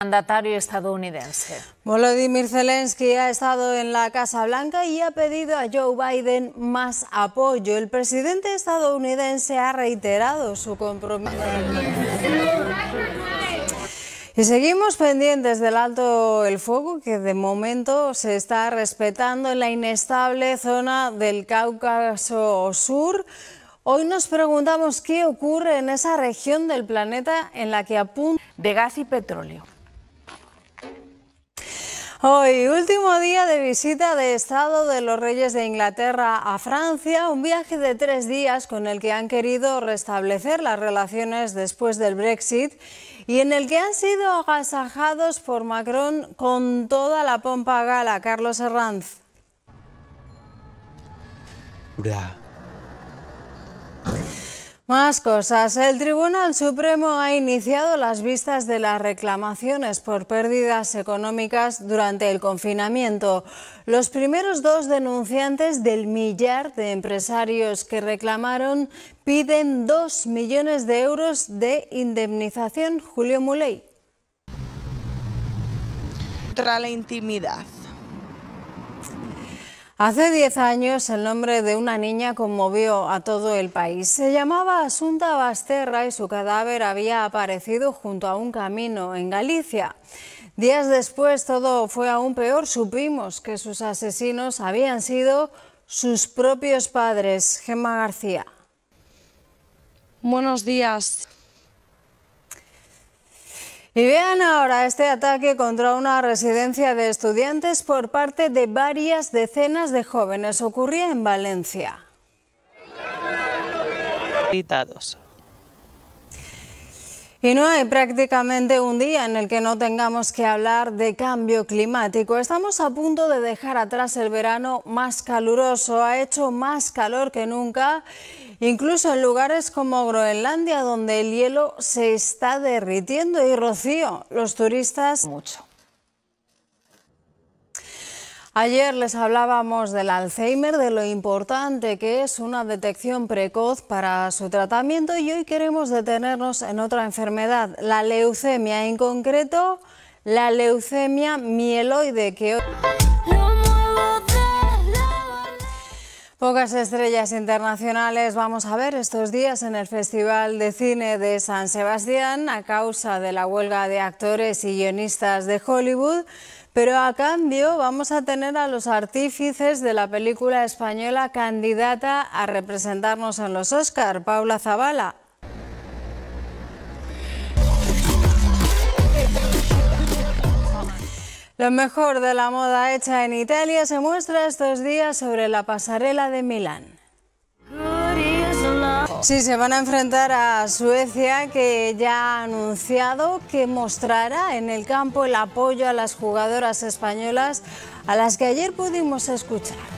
mandatario estadounidense. Volodymyr Zelensky ha estado en la Casa Blanca y ha pedido a Joe Biden más apoyo. El presidente estadounidense ha reiterado su compromiso. Y seguimos pendientes del alto el fuego que de momento se está respetando en la inestable zona del Cáucaso Sur. Hoy nos preguntamos qué ocurre en esa región del planeta en la que apunta de gas y petróleo. Hoy, último día de visita de Estado de los Reyes de Inglaterra a Francia, un viaje de tres días con el que han querido restablecer las relaciones después del Brexit y en el que han sido agasajados por Macron con toda la pompa gala. Carlos Herranz. Más cosas. El Tribunal Supremo ha iniciado las vistas de las reclamaciones por pérdidas económicas durante el confinamiento. Los primeros dos denunciantes del millar de empresarios que reclamaron piden dos millones de euros de indemnización. Julio Muley. Contra la intimidad. Hace 10 años el nombre de una niña conmovió a todo el país. Se llamaba Asunta Basterra y su cadáver había aparecido junto a un camino en Galicia. Días después todo fue aún peor. Supimos que sus asesinos habían sido sus propios padres. Gemma García. Buenos días. Y vean ahora este ataque contra una residencia de estudiantes por parte de varias decenas de jóvenes. Ocurría en Valencia. Y no hay prácticamente un día en el que no tengamos que hablar de cambio climático. Estamos a punto de dejar atrás el verano más caluroso. Ha hecho más calor que nunca incluso en lugares como Groenlandia, donde el hielo se está derritiendo. Y Rocío, los turistas mucho. Ayer les hablábamos del Alzheimer, de lo importante que es una detección precoz para su tratamiento y hoy queremos detenernos en otra enfermedad, la leucemia, en concreto la leucemia mieloide que Pocas estrellas internacionales vamos a ver estos días en el Festival de Cine de San Sebastián a causa de la huelga de actores y guionistas de Hollywood, pero a cambio vamos a tener a los artífices de la película española candidata a representarnos en los Oscar, Paula Zavala, Lo mejor de la moda hecha en Italia se muestra estos días sobre la pasarela de Milán. Sí, se van a enfrentar a Suecia, que ya ha anunciado que mostrará en el campo el apoyo a las jugadoras españolas, a las que ayer pudimos escuchar.